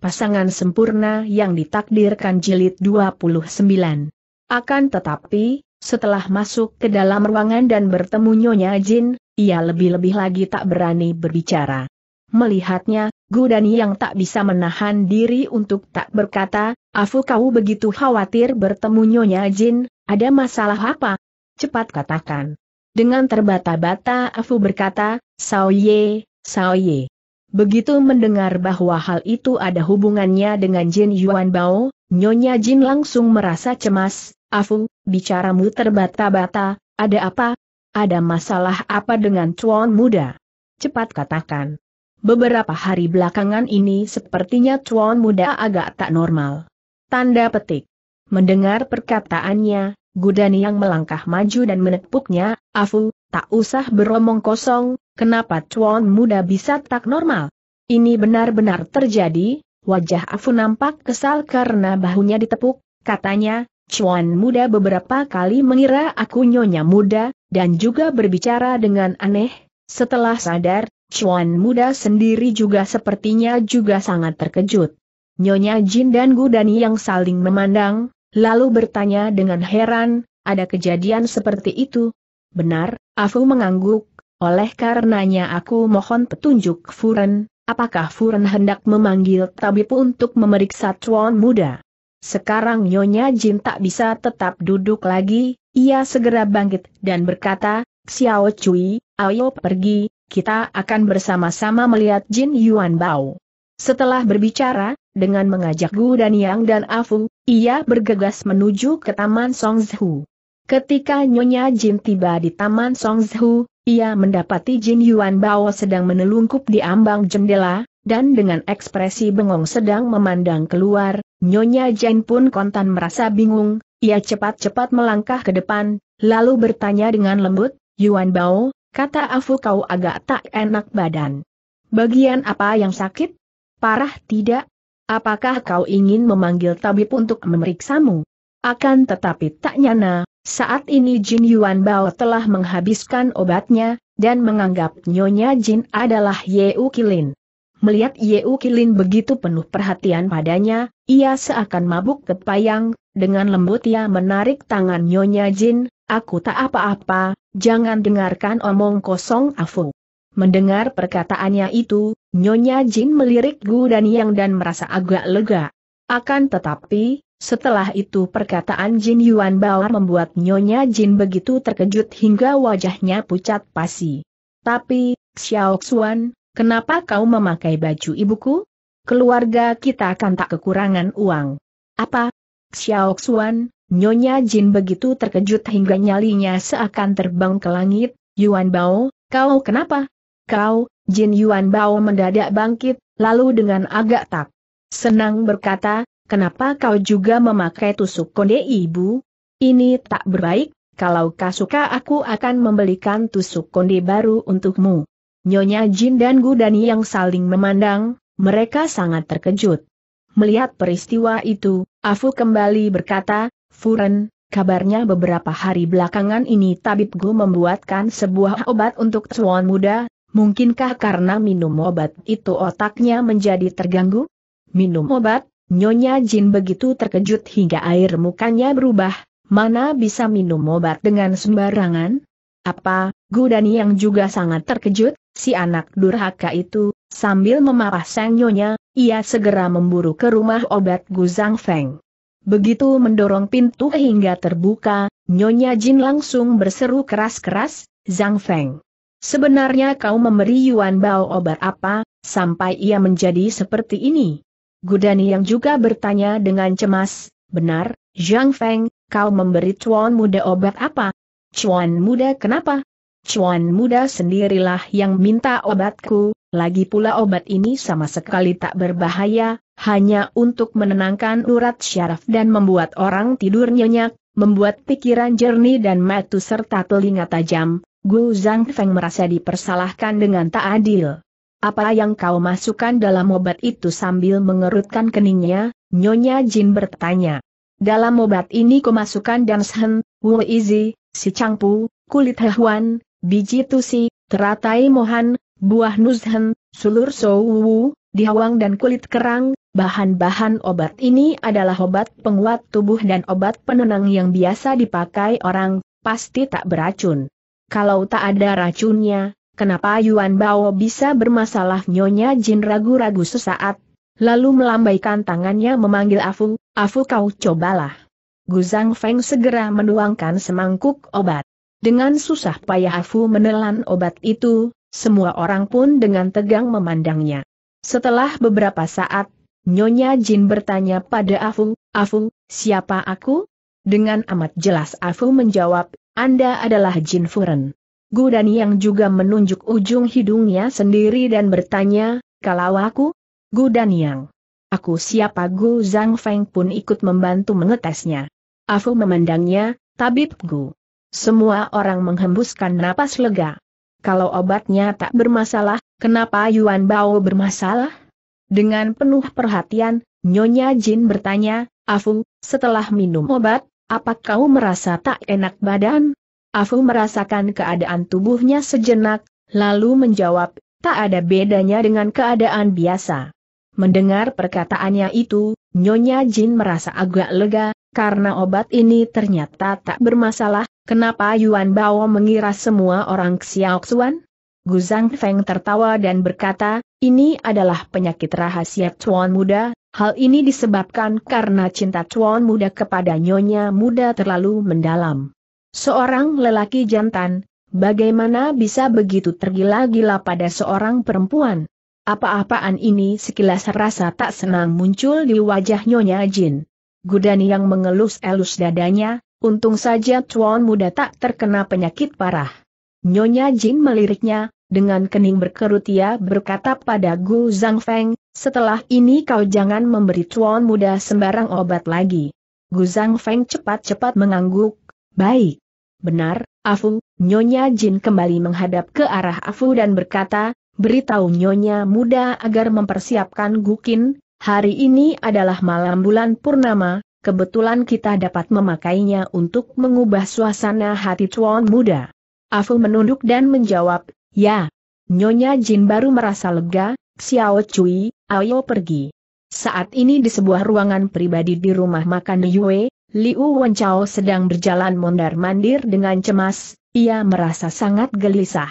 pasangan sempurna yang ditakdirkan jilid 29. Akan tetapi, setelah masuk ke dalam ruangan dan bertemu Nyonya Jin, ia lebih-lebih lagi tak berani berbicara. Melihatnya, Gudani yang tak bisa menahan diri untuk tak berkata, Afu kau begitu khawatir bertemu Nyonya Jin, ada masalah apa? Cepat katakan. Dengan terbata-bata Afu berkata, Sao Ye, Sao Ye. Begitu mendengar bahwa hal itu ada hubungannya dengan Jin Yuan Bao, Nyonya Jin langsung merasa cemas, Afu, bicaramu terbata-bata, ada apa? Ada masalah apa dengan Chuan Muda? Cepat katakan. Beberapa hari belakangan ini sepertinya Chuan Muda agak tak normal. Tanda petik. Mendengar perkataannya, Gudani yang melangkah maju dan menepuknya, Afu, tak usah beromong kosong, Kenapa cuan muda bisa tak normal? Ini benar-benar terjadi, wajah Afu nampak kesal karena bahunya ditepuk, katanya, cuan muda beberapa kali mengira aku nyonya muda, dan juga berbicara dengan aneh, setelah sadar, cuan muda sendiri juga sepertinya juga sangat terkejut. Nyonya Jin dan Gudani yang saling memandang, lalu bertanya dengan heran, ada kejadian seperti itu? Benar, Afu mengangguk, oleh karenanya aku mohon petunjuk Furen, apakah Furen hendak memanggil tabib untuk memeriksa Chuan muda? Sekarang Nyonya Jin tak bisa tetap duduk lagi, ia segera bangkit dan berkata, Xiao Cui, ayo pergi, kita akan bersama-sama melihat Jin Yuan Bao. Setelah berbicara, dengan mengajak Gu dan Yang dan Afu, ia bergegas menuju ke Taman Songzhu. Ketika Nyonya Jin tiba di Taman Songzhu, ia mendapati Jin Yuan Bao sedang menelungkup di ambang jendela, dan dengan ekspresi bengong sedang memandang keluar, Nyonya Jin pun kontan merasa bingung, ia cepat-cepat melangkah ke depan, lalu bertanya dengan lembut, Yuan Bao, kata Afu kau agak tak enak badan. Bagian apa yang sakit? Parah tidak? Apakah kau ingin memanggil tabib untuk memeriksamu? Akan tetapi tak nyana, saat ini Jin Yuan Bao telah menghabiskan obatnya, dan menganggap Nyonya Jin adalah Yeu Kilin. Melihat Yeu Kilin begitu penuh perhatian padanya, ia seakan mabuk kepayang, dengan lembut ia menarik tangan Nyonya Jin, aku tak apa-apa, jangan dengarkan omong kosong Afu. Mendengar perkataannya itu, Nyonya Jin melirik Gu dan Yang dan merasa agak lega. Akan tetapi, setelah itu perkataan Jin Yuan Bao membuat Nyonya Jin begitu terkejut hingga wajahnya pucat pasi. Tapi, Xiao Xuan, kenapa kau memakai baju ibuku? Keluarga kita akan tak kekurangan uang. Apa? Xiao Xuan, Nyonya Jin begitu terkejut hingga nyalinya seakan terbang ke langit, Yuan Bao, kau kenapa? Kau, Jin Yuan Bao mendadak bangkit, lalu dengan agak tak senang berkata, Kenapa kau juga memakai tusuk konde ibu? Ini tak berbaik, kalau kau suka aku akan membelikan tusuk konde baru untukmu. Nyonya Jin dan Gudani yang saling memandang, mereka sangat terkejut. Melihat peristiwa itu, Afu kembali berkata, Furen, kabarnya beberapa hari belakangan ini Tabib gu membuatkan sebuah obat untuk tuan muda, mungkinkah karena minum obat itu otaknya menjadi terganggu? Minum obat, Nyonya Jin begitu terkejut hingga air mukanya berubah, mana bisa minum obat dengan sembarangan? Apa, Gudani yang juga sangat terkejut, si anak durhaka itu, sambil memarah sang nyonya, ia segera memburu ke rumah obat Gu Zhang Feng. Begitu mendorong pintu hingga terbuka, Nyonya Jin langsung berseru keras-keras, Zhang Feng. Sebenarnya kau memberi Yuan Bao obat apa, sampai ia menjadi seperti ini? Gudani yang juga bertanya dengan cemas, benar, Zhang Feng, kau memberi Chuan muda obat apa? Chuan muda kenapa? Chuan muda sendirilah yang minta obatku, lagi pula obat ini sama sekali tak berbahaya, hanya untuk menenangkan urat syaraf dan membuat orang tidur nyenyak, membuat pikiran jernih dan matu serta telinga tajam, Gu Zhang Feng merasa dipersalahkan dengan tak adil. Apa yang kau masukkan dalam obat itu sambil mengerutkan keningnya, Nyonya Jin bertanya. Dalam obat ini kemasukan dan shen, wu izi, si cangpu, kulit hewan, biji tusi, teratai mohan, buah nuzhen, sulur sowu, dihawang dan kulit kerang, bahan-bahan obat ini adalah obat penguat tubuh dan obat penenang yang biasa dipakai orang, pasti tak beracun. Kalau tak ada racunnya, Kenapa Yuan Bao bisa bermasalah Nyonya Jin ragu-ragu sesaat, lalu melambaikan tangannya memanggil Afu, Afu kau cobalah. Guzang Feng segera menuangkan semangkuk obat. Dengan susah payah Afu menelan obat itu, semua orang pun dengan tegang memandangnya. Setelah beberapa saat, Nyonya Jin bertanya pada Afu, Afu, siapa aku? Dengan amat jelas Afu menjawab, Anda adalah Jin Furen. Gudan yang juga menunjuk ujung hidungnya sendiri dan bertanya, kalau aku? Gudan yang. Aku siapa Gu Zhang Feng pun ikut membantu mengetesnya. Afu memandangnya, tabib Gu. Semua orang menghembuskan napas lega. Kalau obatnya tak bermasalah, kenapa Yuan Bao bermasalah? Dengan penuh perhatian, Nyonya Jin bertanya, Afu, setelah minum obat, apakah kau merasa tak enak badan? Afu merasakan keadaan tubuhnya sejenak, lalu menjawab, tak ada bedanya dengan keadaan biasa. Mendengar perkataannya itu, Nyonya Jin merasa agak lega, karena obat ini ternyata tak bermasalah, kenapa Yuan Bao mengira semua orang Xiaoxuan? Zhang Feng tertawa dan berkata, ini adalah penyakit rahasia Tuan Muda, hal ini disebabkan karena cinta Tuan Muda kepada Nyonya Muda terlalu mendalam. Seorang lelaki jantan, bagaimana bisa begitu tergila-gila pada seorang perempuan? Apa-apaan ini sekilas rasa tak senang muncul di wajah Nyonya Jin. Gudani yang mengelus-elus dadanya, untung saja tuan muda tak terkena penyakit parah. Nyonya Jin meliriknya, dengan kening berkerut ia berkata pada Gu Zhang Feng, setelah ini kau jangan memberi tuan muda sembarang obat lagi. Gu Zhang Feng cepat-cepat mengangguk, Baik. Benar, Afu, Nyonya Jin kembali menghadap ke arah Afu dan berkata, beritahu Nyonya muda agar mempersiapkan Gukin, hari ini adalah malam bulan Purnama, kebetulan kita dapat memakainya untuk mengubah suasana hati Chuan muda. Afu menunduk dan menjawab, ya. Nyonya Jin baru merasa lega, Xiao Cui, ayo pergi. Saat ini di sebuah ruangan pribadi di rumah makan Yue, Liu Wenchao sedang berjalan mondar-mandir dengan cemas, ia merasa sangat gelisah.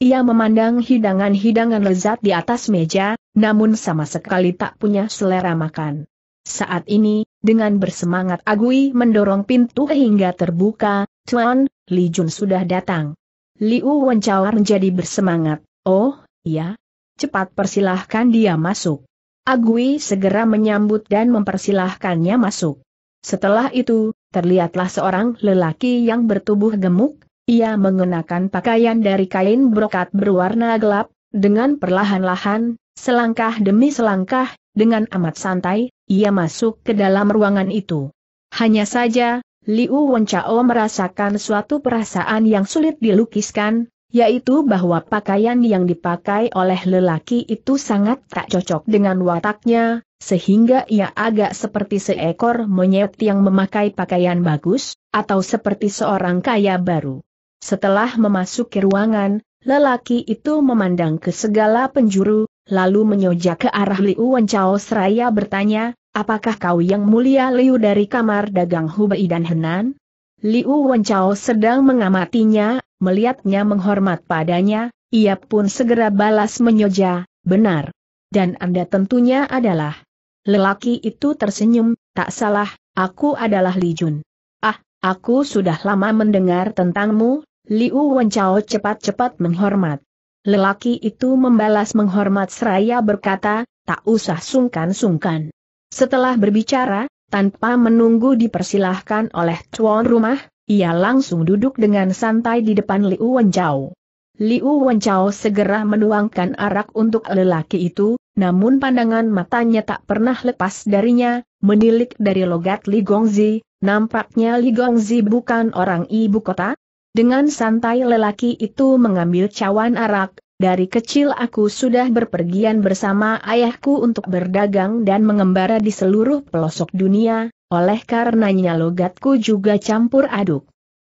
Ia memandang hidangan-hidangan lezat di atas meja, namun sama sekali tak punya selera makan. Saat ini, dengan bersemangat Agui mendorong pintu hingga terbuka, Tuan, Li Jun sudah datang. Liu Wenchao menjadi bersemangat, oh, iya. Cepat persilahkan dia masuk. Agui segera menyambut dan mempersilahkannya masuk. Setelah itu, terlihatlah seorang lelaki yang bertubuh gemuk, ia mengenakan pakaian dari kain brokat berwarna gelap, dengan perlahan-lahan, selangkah demi selangkah, dengan amat santai, ia masuk ke dalam ruangan itu. Hanya saja, Liu Wenchao merasakan suatu perasaan yang sulit dilukiskan, yaitu bahwa pakaian yang dipakai oleh lelaki itu sangat tak cocok dengan wataknya, sehingga ia agak seperti seekor monyet yang memakai pakaian bagus, atau seperti seorang kaya baru. Setelah memasuki ruangan, lelaki itu memandang ke segala penjuru, lalu menyojak ke arah Liu Wenchao seraya bertanya, apakah kau yang mulia Liu dari kamar dagang Hubei dan Henan? Liu Wenchao sedang mengamatinya, melihatnya menghormat padanya, ia pun segera balas menyoja, benar. Dan Anda tentunya adalah. Lelaki itu tersenyum, tak salah, aku adalah Li Jun. Ah, aku sudah lama mendengar tentangmu, Liu Wencao cepat-cepat menghormat. Lelaki itu membalas menghormat seraya berkata, tak usah sungkan-sungkan. Setelah berbicara, tanpa menunggu dipersilahkan oleh tuan rumah, ia langsung duduk dengan santai di depan Liu Wenchao. Liu Wenchao segera menuangkan arak untuk lelaki itu, namun pandangan matanya tak pernah lepas darinya, menilik dari logat Li Gongzi, nampaknya Li Gongzi bukan orang ibu kota. Dengan santai lelaki itu mengambil cawan arak, dari kecil aku sudah berpergian bersama ayahku untuk berdagang dan mengembara di seluruh pelosok dunia, oleh karenanya logatku juga campur aduk.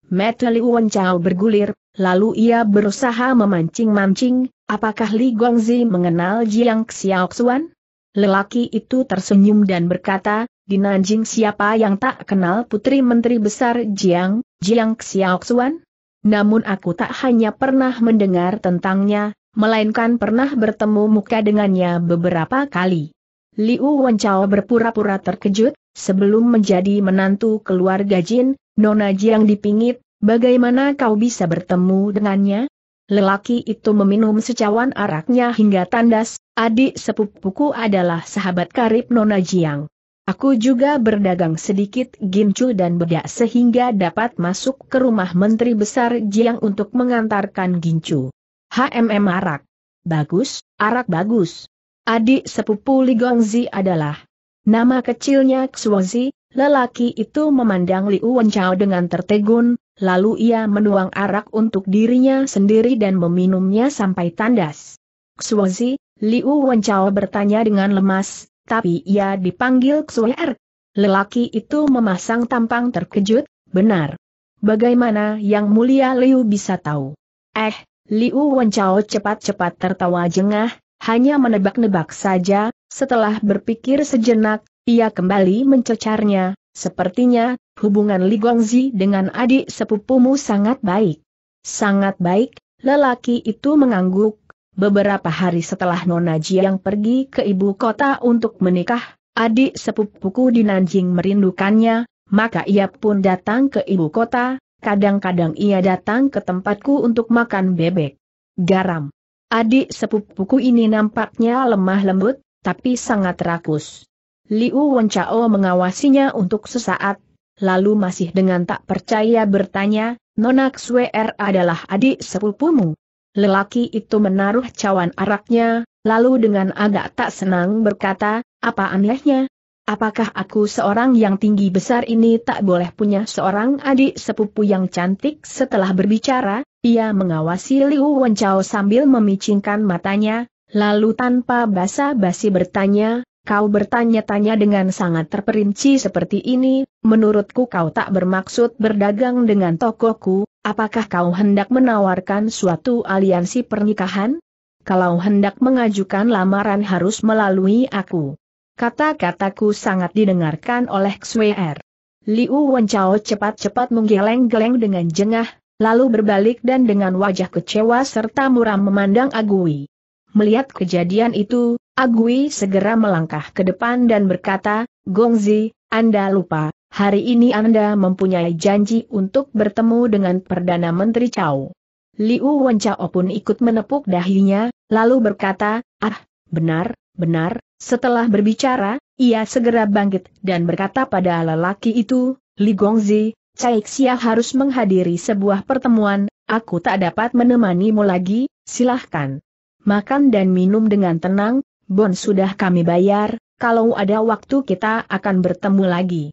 Metali Liuan Chao bergulir, lalu ia berusaha memancing-mancing, apakah Li Guangzi mengenal Jiang Xiaoxuan? Lelaki itu tersenyum dan berkata, di Nanjing siapa yang tak kenal putri menteri besar Jiang, Jiang Xiaoxuan? Namun aku tak hanya pernah mendengar tentangnya, melainkan pernah bertemu muka dengannya beberapa kali. Liu Wenchao berpura-pura terkejut, sebelum menjadi menantu keluarga Jin, Nona Jiang dipingit, bagaimana kau bisa bertemu dengannya? Lelaki itu meminum secawan araknya hingga tandas, adik sepupuku adalah sahabat karib Nona Jiang. Aku juga berdagang sedikit gincu dan bedak sehingga dapat masuk ke rumah Menteri Besar Jiang untuk mengantarkan gincu. HMM arak. Bagus, arak bagus. Adik sepupu Li Gongzi adalah nama kecilnya Xuozi, lelaki itu memandang Liu Wenchao dengan tertegun, lalu ia menuang arak untuk dirinya sendiri dan meminumnya sampai tandas. Xuozi, Liu Wenchao bertanya dengan lemas, tapi ia dipanggil Xuer. Er. Lelaki itu memasang tampang terkejut, benar. Bagaimana yang mulia Liu bisa tahu? Eh, Liu Wencao cepat-cepat tertawa jengah, hanya menebak-nebak saja, setelah berpikir sejenak, ia kembali mencecarnya, sepertinya, hubungan Li Guangzi dengan adik sepupumu sangat baik. Sangat baik, lelaki itu mengangguk, Beberapa hari setelah Nona Jiang pergi ke ibu kota untuk menikah, adik sepupuku di Nanjing merindukannya, maka ia pun datang ke ibu kota, kadang-kadang ia datang ke tempatku untuk makan bebek. Garam. Adik sepupuku ini nampaknya lemah lembut, tapi sangat rakus. Liu Wenchao mengawasinya untuk sesaat, lalu masih dengan tak percaya bertanya, Nona Xuer er adalah adik sepupumu. Lelaki itu menaruh cawan araknya, lalu dengan agak tak senang berkata, apa anehnya? Apakah aku seorang yang tinggi besar ini tak boleh punya seorang adik sepupu yang cantik setelah berbicara? Ia mengawasi Liu Wenchao sambil memicingkan matanya, lalu tanpa basa-basi bertanya, kau bertanya-tanya dengan sangat terperinci seperti ini, menurutku kau tak bermaksud berdagang dengan tokoku, Apakah kau hendak menawarkan suatu aliansi pernikahan? Kalau hendak mengajukan lamaran harus melalui aku. Kata-kataku sangat didengarkan oleh Xuer. Er. Liu Wenchao cepat-cepat menggeleng-geleng dengan jengah, lalu berbalik dan dengan wajah kecewa serta muram memandang Agui. Melihat kejadian itu, Agui segera melangkah ke depan dan berkata, Gongzi, Anda lupa, hari ini Anda mempunyai janji untuk bertemu dengan Perdana Menteri Chow. Liu Wenchao pun ikut menepuk dahinya, lalu berkata, ah, benar, benar, setelah berbicara, ia segera bangkit dan berkata pada lelaki itu, Li Gongzi, Cai Xia harus menghadiri sebuah pertemuan, aku tak dapat menemanimu lagi, silahkan. Makan dan minum dengan tenang, bon sudah kami bayar, kalau ada waktu kita akan bertemu lagi.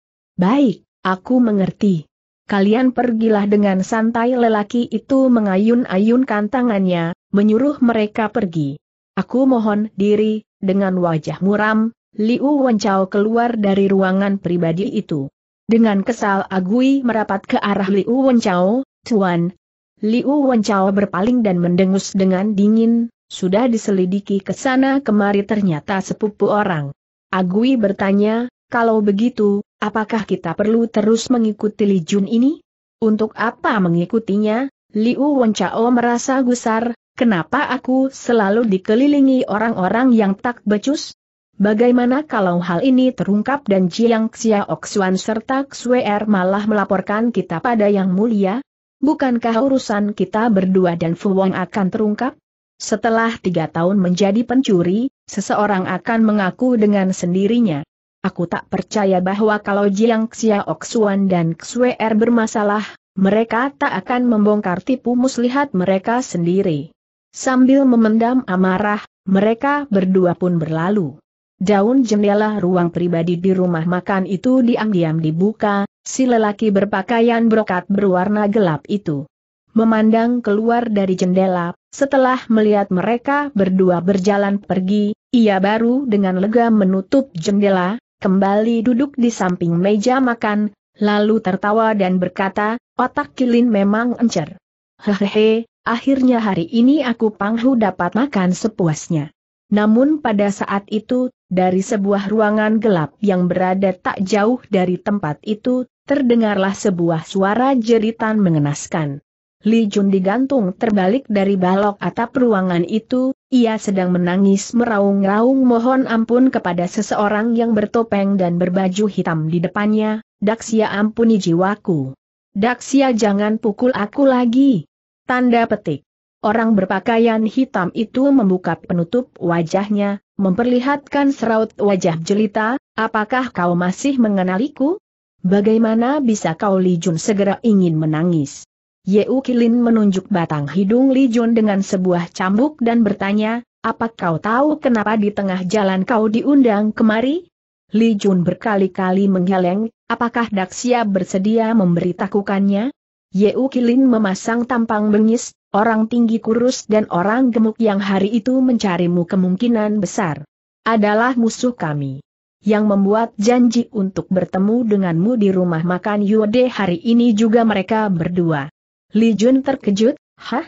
Baik, aku mengerti. Kalian pergilah dengan santai lelaki itu mengayun-ayunkan tangannya, menyuruh mereka pergi. Aku mohon diri, dengan wajah muram, Liu Wenchao keluar dari ruangan pribadi itu. Dengan kesal Agui merapat ke arah Liu Wenchao, Tuan. Liu Wenchao berpaling dan mendengus dengan dingin, sudah diselidiki ke sana kemari ternyata sepupu orang. Agui bertanya, kalau begitu, Apakah kita perlu terus mengikuti Li Jun ini? Untuk apa mengikutinya? Liu Wencao merasa gusar, kenapa aku selalu dikelilingi orang-orang yang tak becus? Bagaimana kalau hal ini terungkap dan Jiang Xiaoxuan serta Xuer er malah melaporkan kita pada Yang Mulia? Bukankah urusan kita berdua dan Fu Fuwang akan terungkap? Setelah tiga tahun menjadi pencuri, seseorang akan mengaku dengan sendirinya. Aku tak percaya bahwa kalau Jiang Xiaoxuan dan Xuer er bermasalah, mereka tak akan membongkar tipu muslihat mereka sendiri. Sambil memendam amarah, mereka berdua pun berlalu. Daun jendela ruang pribadi di rumah makan itu diam-diam dibuka, si lelaki berpakaian brokat berwarna gelap itu. Memandang keluar dari jendela, setelah melihat mereka berdua berjalan pergi, ia baru dengan lega menutup jendela, kembali duduk di samping meja makan, lalu tertawa dan berkata, otak Kilin memang encer. Hehehe, akhirnya hari ini aku panghu dapat makan sepuasnya. Namun pada saat itu, dari sebuah ruangan gelap yang berada tak jauh dari tempat itu, terdengarlah sebuah suara jeritan mengenaskan. Li Jun digantung terbalik dari balok atap ruangan itu, ia sedang menangis meraung-raung mohon ampun kepada seseorang yang bertopeng dan berbaju hitam di depannya, Daksia ampuni jiwaku. Daksia jangan pukul aku lagi. Tanda petik. Orang berpakaian hitam itu membuka penutup wajahnya, memperlihatkan seraut wajah jelita, apakah kau masih mengenaliku? Bagaimana bisa kau Li Jun segera ingin menangis? Yeu Kilin menunjuk batang hidung Li Jun dengan sebuah cambuk dan bertanya, apa kau tahu kenapa di tengah jalan kau diundang kemari? Li Jun berkali-kali menggeleng, apakah Daksia bersedia memberitakukannya? Yeu Kilin memasang tampang bengis, orang tinggi kurus dan orang gemuk yang hari itu mencarimu kemungkinan besar. Adalah musuh kami yang membuat janji untuk bertemu denganmu di rumah makan Yode hari ini juga mereka berdua. Li Jun terkejut, hah?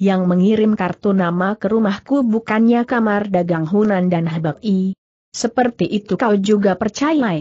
Yang mengirim kartu nama ke rumahku bukannya kamar dagang Hunan dan Habak I. Seperti itu kau juga percaya?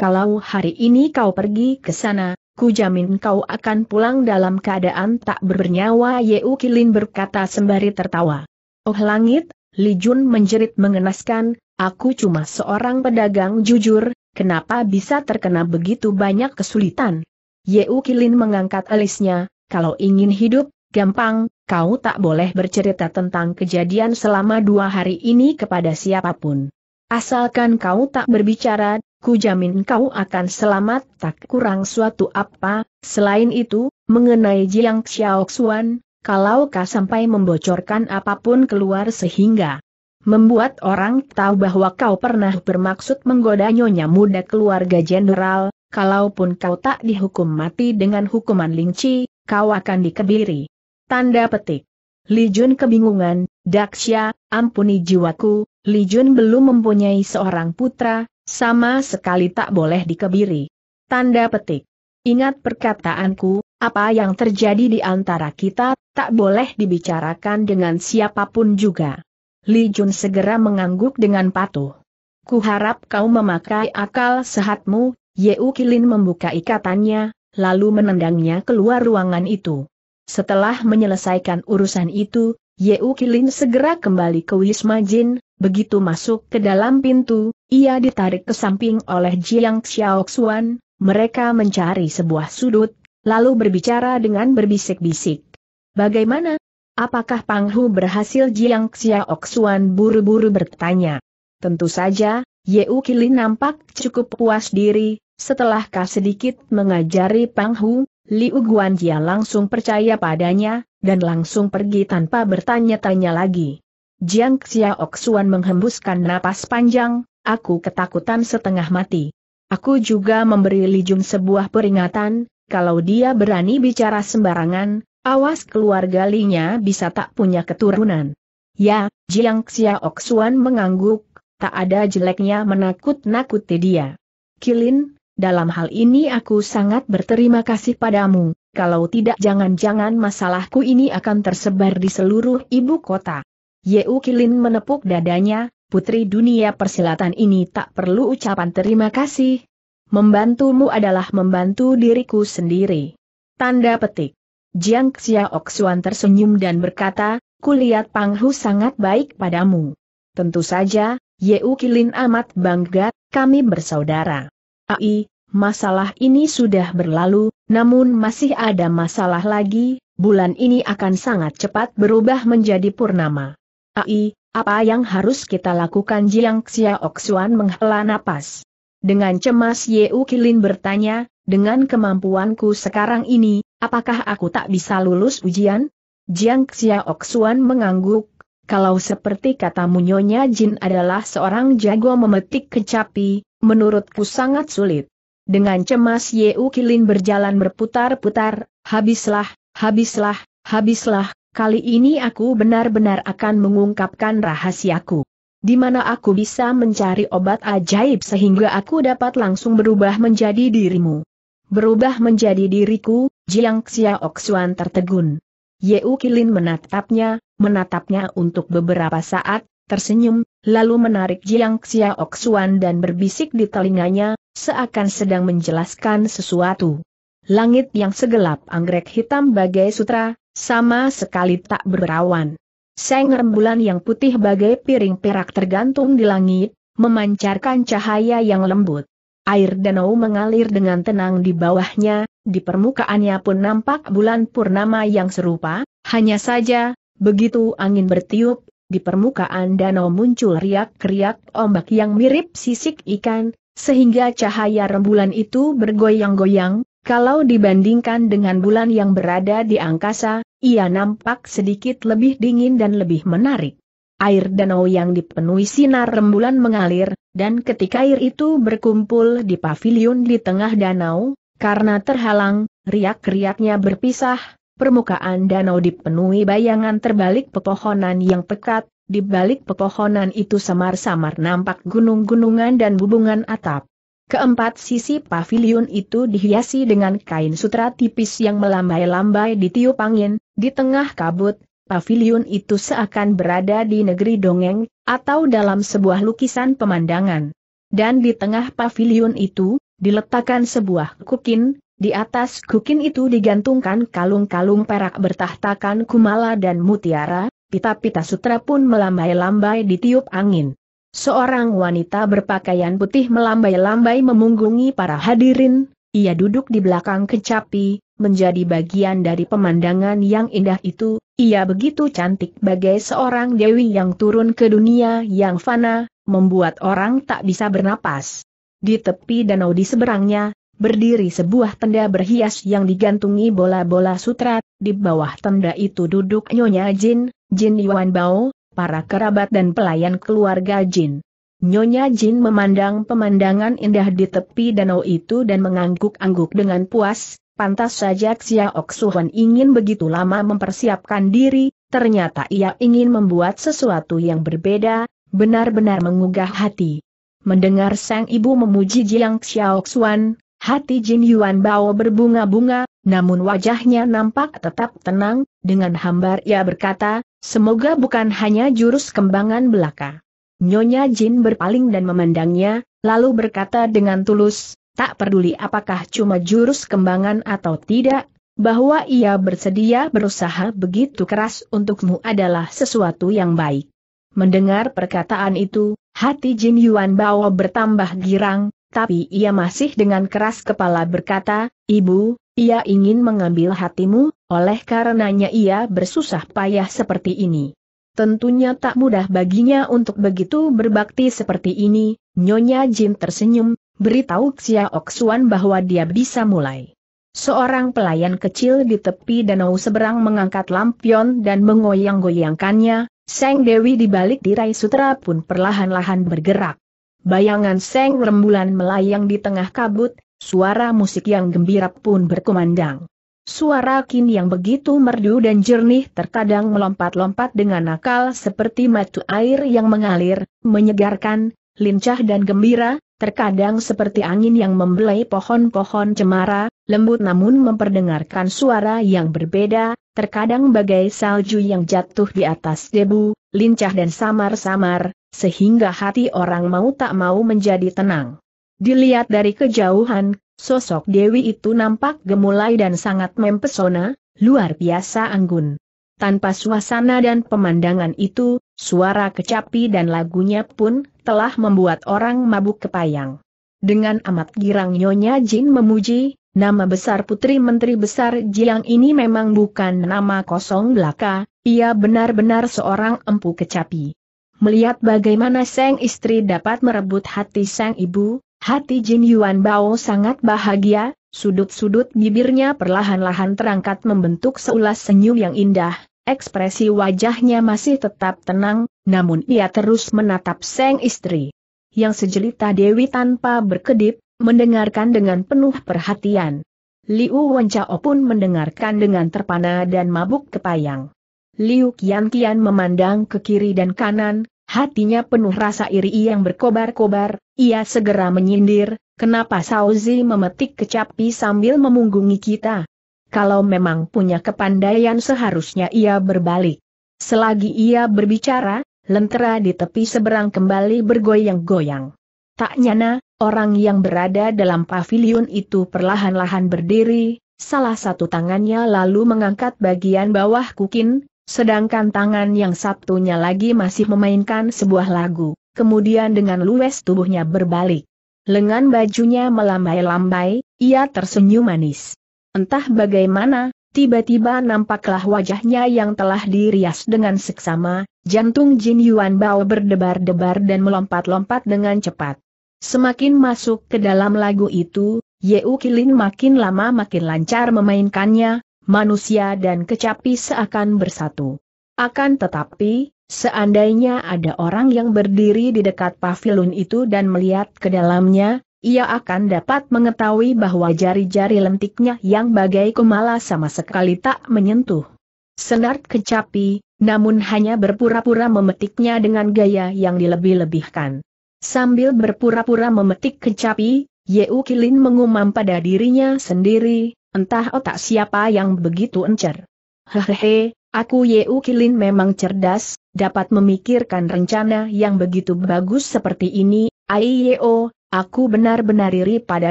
Kalau hari ini kau pergi ke sana, ku jamin kau akan pulang dalam keadaan tak bernyawa Yeu Kilin berkata sembari tertawa. Oh langit, Li Jun menjerit mengenaskan, aku cuma seorang pedagang jujur, kenapa bisa terkena begitu banyak kesulitan? Yeu Kilin mengangkat alisnya, kalau ingin hidup, gampang, kau tak boleh bercerita tentang kejadian selama dua hari ini kepada siapapun. Asalkan kau tak berbicara, ku jamin kau akan selamat tak kurang suatu apa, selain itu, mengenai Jiang Xiaoxuan, kalau kau sampai membocorkan apapun keluar sehingga membuat orang tahu bahwa kau pernah bermaksud menggoda nyonya muda keluarga jenderal, kalaupun kau tak dihukum mati dengan hukuman Lingci kau akan dikebiri. Tanda petik. Li Jun kebingungan, Daksya, ampuni jiwaku, Li Jun belum mempunyai seorang putra, sama sekali tak boleh dikebiri. Tanda petik. Ingat perkataanku, apa yang terjadi di antara kita, tak boleh dibicarakan dengan siapapun juga. Li Jun segera mengangguk dengan patuh. Kuharap kau memakai akal sehatmu, Yeu Kilin membuka ikatannya, lalu menendangnya keluar ruangan itu. Setelah menyelesaikan urusan itu, Yeu Kilin segera kembali ke Wisma Jin, begitu masuk ke dalam pintu, ia ditarik ke samping oleh Jiang Xiaoxuan, mereka mencari sebuah sudut, lalu berbicara dengan berbisik-bisik. Bagaimana? Apakah Panghu berhasil Jiang Xiaoxuan buru-buru bertanya? Tentu saja, Yeu nampak cukup puas diri, setelah kah sedikit mengajari Pang Hu, Liu Guanjia langsung percaya padanya, dan langsung pergi tanpa bertanya-tanya lagi. Jiang Xiaoxuan menghembuskan napas panjang, aku ketakutan setengah mati. Aku juga memberi Li Jun sebuah peringatan, kalau dia berani bicara sembarangan, awas keluarga Linya bisa tak punya keturunan. Ya, Jiang Xiaoxuan mengangguk, tak ada jeleknya menakut-nakuti dia. Kilin, dalam hal ini aku sangat berterima kasih padamu, kalau tidak jangan-jangan masalahku ini akan tersebar di seluruh ibu kota. Yeu Kilin menepuk dadanya, putri dunia persilatan ini tak perlu ucapan terima kasih. Membantumu adalah membantu diriku sendiri. Tanda petik. Jiang Xiaoxuan tersenyum dan berkata, kulihat Panghu sangat baik padamu. Tentu saja, Yeu Kilin amat bangga, kami bersaudara. Ai, masalah ini sudah berlalu, namun masih ada masalah lagi, bulan ini akan sangat cepat berubah menjadi purnama. Ai, apa yang harus kita lakukan Jiang Xiaoxuan menghela napas. Dengan cemas Yeu Kilin bertanya, dengan kemampuanku sekarang ini, apakah aku tak bisa lulus ujian? Jiang Xiaoxuan mengangguk, kalau seperti kata Nyonya Jin adalah seorang jago memetik kecapi, menurutku sangat sulit. Dengan cemas Yeu Kilin berjalan berputar-putar, habislah, habislah, habislah, kali ini aku benar-benar akan mengungkapkan rahasiaku. Di mana aku bisa mencari obat ajaib sehingga aku dapat langsung berubah menjadi dirimu. Berubah menjadi diriku, Jiang Xiaoxuan tertegun. Yeu Kilin menatapnya, menatapnya untuk beberapa saat, tersenyum, lalu menarik Jiang Xiaoxuan dan berbisik di telinganya, seakan sedang menjelaskan sesuatu. Langit yang segelap anggrek hitam bagai sutra, sama sekali tak berawan. Seng rembulan yang putih bagai piring perak tergantung di langit, memancarkan cahaya yang lembut. Air danau mengalir dengan tenang di bawahnya, di permukaannya pun nampak bulan purnama yang serupa, hanya saja, Begitu angin bertiup, di permukaan danau muncul riak-riak ombak yang mirip sisik ikan, sehingga cahaya rembulan itu bergoyang-goyang, kalau dibandingkan dengan bulan yang berada di angkasa, ia nampak sedikit lebih dingin dan lebih menarik. Air danau yang dipenuhi sinar rembulan mengalir, dan ketika air itu berkumpul di pavilion di tengah danau, karena terhalang, riak-riaknya berpisah, permukaan danau dipenuhi bayangan terbalik pepohonan yang pekat, di balik pepohonan itu samar-samar nampak gunung-gunungan dan bubungan atap. Keempat sisi pavilion itu dihiasi dengan kain sutra tipis yang melambai-lambai di tiup angin, di tengah kabut, pavilion itu seakan berada di negeri dongeng, atau dalam sebuah lukisan pemandangan. Dan di tengah pavilion itu, diletakkan sebuah kukin, di atas kukin itu digantungkan kalung-kalung perak bertahtakan kumala dan mutiara, pita-pita sutra pun melambai-lambai di tiup angin. Seorang wanita berpakaian putih melambai-lambai memunggungi para hadirin, ia duduk di belakang kecapi, menjadi bagian dari pemandangan yang indah itu, ia begitu cantik bagai seorang dewi yang turun ke dunia yang fana, membuat orang tak bisa bernapas. Di tepi danau di seberangnya, berdiri sebuah tenda berhias yang digantungi bola-bola sutra, di bawah tenda itu duduk Nyonya Jin, Jin Yuan Bao, para kerabat dan pelayan keluarga Jin. Nyonya Jin memandang pemandangan indah di tepi danau itu dan mengangguk-angguk dengan puas, pantas saja Xiaok ingin begitu lama mempersiapkan diri, ternyata ia ingin membuat sesuatu yang berbeda, benar-benar mengugah hati. Mendengar sang ibu memuji Jiang Xiaoxuan, Hati Jin Yuan Bao berbunga-bunga, namun wajahnya nampak tetap tenang, dengan hambar ia berkata, semoga bukan hanya jurus kembangan belaka. Nyonya Jin berpaling dan memandangnya, lalu berkata dengan tulus, tak peduli apakah cuma jurus kembangan atau tidak, bahwa ia bersedia berusaha begitu keras untukmu adalah sesuatu yang baik. Mendengar perkataan itu, hati Jin Yuan Bao bertambah girang, tapi ia masih dengan keras kepala berkata, Ibu, ia ingin mengambil hatimu, oleh karenanya ia bersusah payah seperti ini. Tentunya tak mudah baginya untuk begitu berbakti seperti ini, Nyonya Jin tersenyum, beritahu Xia Oksuan bahwa dia bisa mulai. Seorang pelayan kecil di tepi danau seberang mengangkat lampion dan mengoyang-goyangkannya, Seng Dewi di balik tirai sutra pun perlahan-lahan bergerak. Bayangan Seng Rembulan melayang di tengah kabut, suara musik yang gembira pun berkumandang. Suara Kin yang begitu merdu dan jernih terkadang melompat-lompat dengan nakal seperti matu air yang mengalir, menyegarkan, lincah dan gembira, terkadang seperti angin yang membelai pohon-pohon cemara, lembut namun memperdengarkan suara yang berbeda, terkadang bagai salju yang jatuh di atas debu, lincah dan samar-samar, sehingga hati orang mau tak mau menjadi tenang. Dilihat dari kejauhan, sosok Dewi itu nampak gemulai dan sangat mempesona, luar biasa anggun. Tanpa suasana dan pemandangan itu, suara kecapi dan lagunya pun telah membuat orang mabuk kepayang. Dengan amat girang Nyonya Jin memuji, Nama besar Putri Menteri Besar Jiang ini memang bukan nama kosong belaka, ia benar-benar seorang empu kecapi. Melihat bagaimana sang istri dapat merebut hati sang ibu, hati Jin Yuan Bao sangat bahagia, sudut-sudut bibirnya perlahan-lahan terangkat membentuk seulas senyum yang indah, ekspresi wajahnya masih tetap tenang, namun ia terus menatap sang istri. Yang sejelita Dewi tanpa berkedip, mendengarkan dengan penuh perhatian. Liu Wenchao pun mendengarkan dengan terpana dan mabuk kepayang. Liu Qian Qian memandang ke kiri dan kanan, hatinya penuh rasa iri yang berkobar-kobar, ia segera menyindir, kenapa Sauzi memetik kecapi sambil memunggungi kita. Kalau memang punya kepandaian seharusnya ia berbalik. Selagi ia berbicara, lentera di tepi seberang kembali bergoyang-goyang. Tak nyana, Orang yang berada dalam pavilion itu perlahan-lahan berdiri, salah satu tangannya lalu mengangkat bagian bawah kukin, sedangkan tangan yang satunya lagi masih memainkan sebuah lagu, kemudian dengan luwes tubuhnya berbalik. Lengan bajunya melambai-lambai, ia tersenyum manis. Entah bagaimana, tiba-tiba nampaklah wajahnya yang telah dirias dengan seksama, jantung Jin Yuan Bao berdebar-debar dan melompat-lompat dengan cepat. Semakin masuk ke dalam lagu itu, Yeu Kilin makin lama makin lancar memainkannya, manusia dan kecapi seakan bersatu. Akan tetapi, seandainya ada orang yang berdiri di dekat pavilion itu dan melihat ke dalamnya, ia akan dapat mengetahui bahwa jari-jari lentiknya yang bagai kumala sama sekali tak menyentuh. senar kecapi, namun hanya berpura-pura memetiknya dengan gaya yang dilebih-lebihkan. Sambil berpura-pura memetik kecapi, Yeu Kilin mengumam pada dirinya sendiri, entah otak siapa yang begitu encer. Hehehe, aku Yeu Kilin memang cerdas, dapat memikirkan rencana yang begitu bagus seperti ini, Aiyo, aku benar-benar iri pada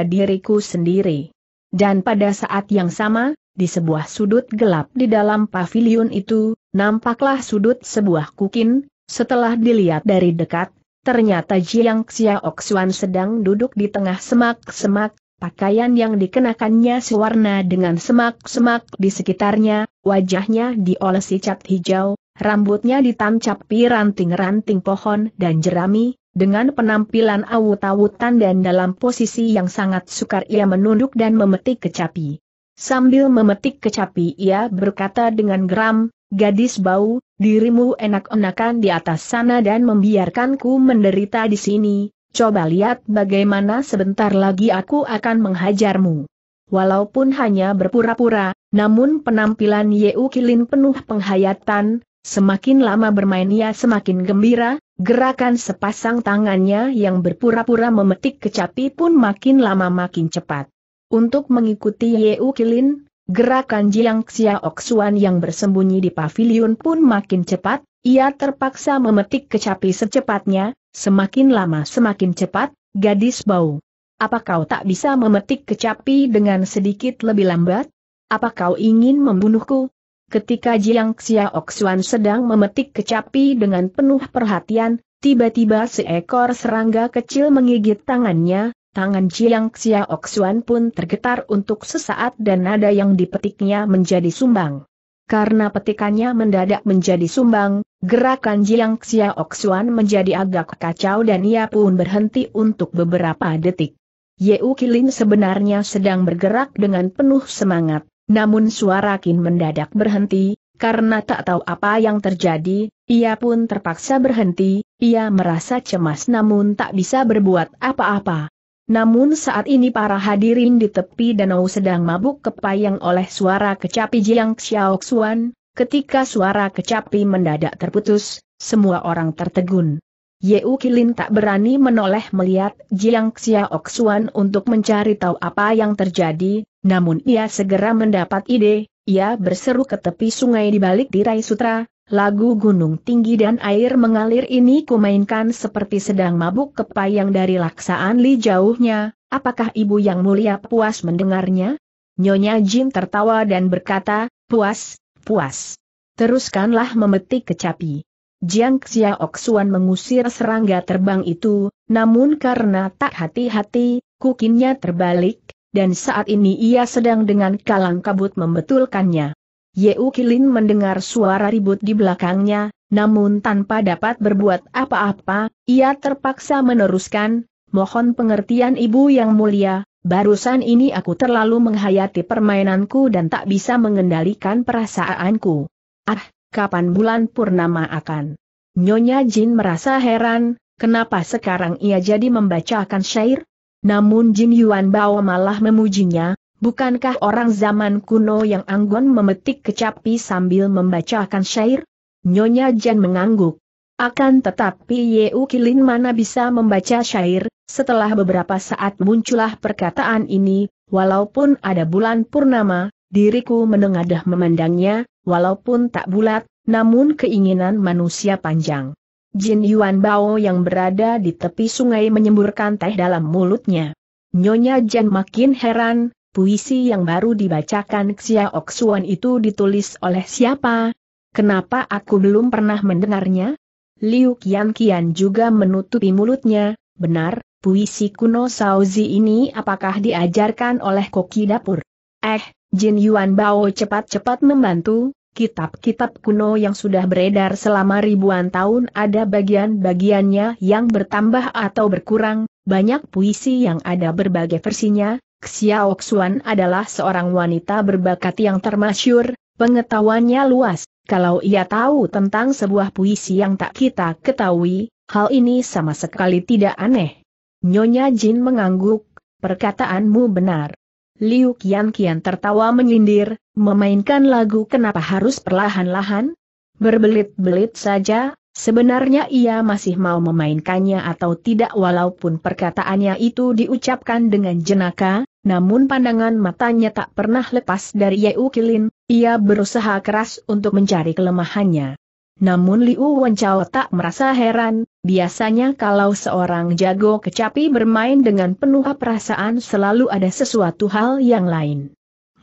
diriku sendiri. Dan pada saat yang sama, di sebuah sudut gelap di dalam pavilion itu, nampaklah sudut sebuah kukin, setelah dilihat dari dekat, Ternyata Jiang Xiaoxuan sedang duduk di tengah semak-semak, pakaian yang dikenakannya sewarna dengan semak-semak di sekitarnya, wajahnya diolesi cat hijau, rambutnya ditancapi ranting-ranting pohon dan jerami, dengan penampilan awut-awutan dan dalam posisi yang sangat sukar ia menunduk dan memetik kecapi. Sambil memetik kecapi ia berkata dengan geram, Gadis bau, dirimu enak-enakan di atas sana dan membiarkanku menderita di sini, coba lihat bagaimana sebentar lagi aku akan menghajarmu. Walaupun hanya berpura-pura, namun penampilan Yeu Kilin penuh penghayatan, semakin lama bermain ia semakin gembira, gerakan sepasang tangannya yang berpura-pura memetik kecapi pun makin lama makin cepat. Untuk mengikuti Yeu Kilin, Gerakan Jiang Xiaoxuan yang bersembunyi di pavilion pun makin cepat, ia terpaksa memetik kecapi secepatnya, semakin lama semakin cepat, gadis bau. Apa kau tak bisa memetik kecapi dengan sedikit lebih lambat? Apa kau ingin membunuhku? Ketika Jiang Xiaoxuan sedang memetik kecapi dengan penuh perhatian, tiba-tiba seekor serangga kecil menggigit tangannya, tangan Chiang Xiaok Xuan pun tergetar untuk sesaat dan nada yang dipetiknya menjadi sumbang. Karena petikannya mendadak menjadi sumbang, gerakan Jiang Xiaok Xuan menjadi agak kacau dan ia pun berhenti untuk beberapa detik. Yeu Kilin sebenarnya sedang bergerak dengan penuh semangat, namun suara Kin mendadak berhenti, karena tak tahu apa yang terjadi, ia pun terpaksa berhenti, ia merasa cemas namun tak bisa berbuat apa-apa. Namun saat ini para hadirin di tepi danau sedang mabuk kepayang oleh suara kecapi Jiang Xiaoxuan, ketika suara kecapi mendadak terputus, semua orang tertegun. Yeu Kilin tak berani menoleh melihat Jiang Xiaoxuan untuk mencari tahu apa yang terjadi, namun ia segera mendapat ide, ia berseru ke tepi sungai di balik tirai sutra, Lagu gunung tinggi dan air mengalir ini kumainkan seperti sedang mabuk kepayang dari laksaan li jauhnya, apakah ibu yang mulia puas mendengarnya? Nyonya Jim tertawa dan berkata, puas, puas. Teruskanlah memetik kecapi. Jiang Xiaok mengusir serangga terbang itu, namun karena tak hati-hati, kukinnya terbalik, dan saat ini ia sedang dengan kalang kabut membetulkannya. Yeu Kilin mendengar suara ribut di belakangnya, namun tanpa dapat berbuat apa-apa, ia terpaksa meneruskan, mohon pengertian ibu yang mulia, barusan ini aku terlalu menghayati permainanku dan tak bisa mengendalikan perasaanku. Ah, kapan bulan purnama akan? Nyonya Jin merasa heran, kenapa sekarang ia jadi membacakan syair? Namun Jin Yuan Bao malah memujinya, Bukankah orang zaman kuno yang anggun memetik kecapi sambil membacakan syair? Nyonya Jan mengangguk. Akan tetapi Yeu Kilin mana bisa membaca syair, setelah beberapa saat muncullah perkataan ini, walaupun ada bulan purnama, diriku menengadah memandangnya, walaupun tak bulat, namun keinginan manusia panjang. Jin Yuan Bao yang berada di tepi sungai menyemburkan teh dalam mulutnya. Nyonya Jan makin heran, puisi yang baru dibacakan Xia Oksuan itu ditulis oleh siapa? Kenapa aku belum pernah mendengarnya? Liu Qian juga menutupi mulutnya, benar, puisi kuno Saozi ini apakah diajarkan oleh koki dapur? Eh, Jin Yuan Bao cepat-cepat membantu, kitab-kitab kuno yang sudah beredar selama ribuan tahun ada bagian-bagiannya yang bertambah atau berkurang, banyak puisi yang ada berbagai versinya, Xiao Xuan adalah seorang wanita berbakat yang termasyur, pengetahuannya luas, kalau ia tahu tentang sebuah puisi yang tak kita ketahui, hal ini sama sekali tidak aneh. Nyonya Jin mengangguk, perkataanmu benar. Liu Qian Qian tertawa menyindir, memainkan lagu kenapa harus perlahan-lahan? Berbelit-belit saja, sebenarnya ia masih mau memainkannya atau tidak walaupun perkataannya itu diucapkan dengan jenaka, namun pandangan matanya tak pernah lepas dari Yeu Kilin, ia berusaha keras untuk mencari kelemahannya. Namun Liu Wenchao tak merasa heran, biasanya kalau seorang jago kecapi bermain dengan penuh perasaan selalu ada sesuatu hal yang lain.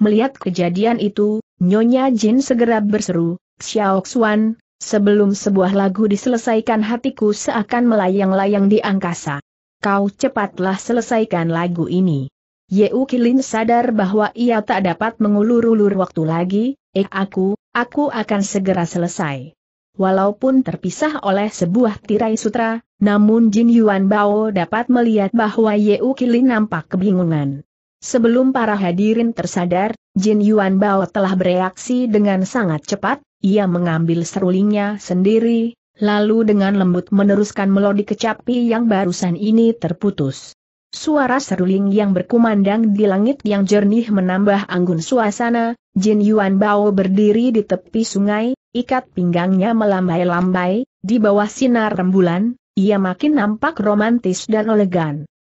Melihat kejadian itu, Nyonya Jin segera berseru, Xiao Xuan, sebelum sebuah lagu diselesaikan hatiku seakan melayang-layang di angkasa. Kau cepatlah selesaikan lagu ini. Yeu Kilin sadar bahwa ia tak dapat mengulur-ulur waktu lagi, eh aku, aku akan segera selesai. Walaupun terpisah oleh sebuah tirai sutra, namun Jin Yuan Bao dapat melihat bahwa Yeu Kilin nampak kebingungan. Sebelum para hadirin tersadar, Jin Yuan Bao telah bereaksi dengan sangat cepat, ia mengambil serulingnya sendiri, lalu dengan lembut meneruskan melodi kecapi yang barusan ini terputus. Suara seruling yang berkumandang di langit yang jernih menambah anggun suasana, Jin Yuan Bao berdiri di tepi sungai, ikat pinggangnya melambai-lambai, di bawah sinar rembulan, ia makin nampak romantis dan elegan.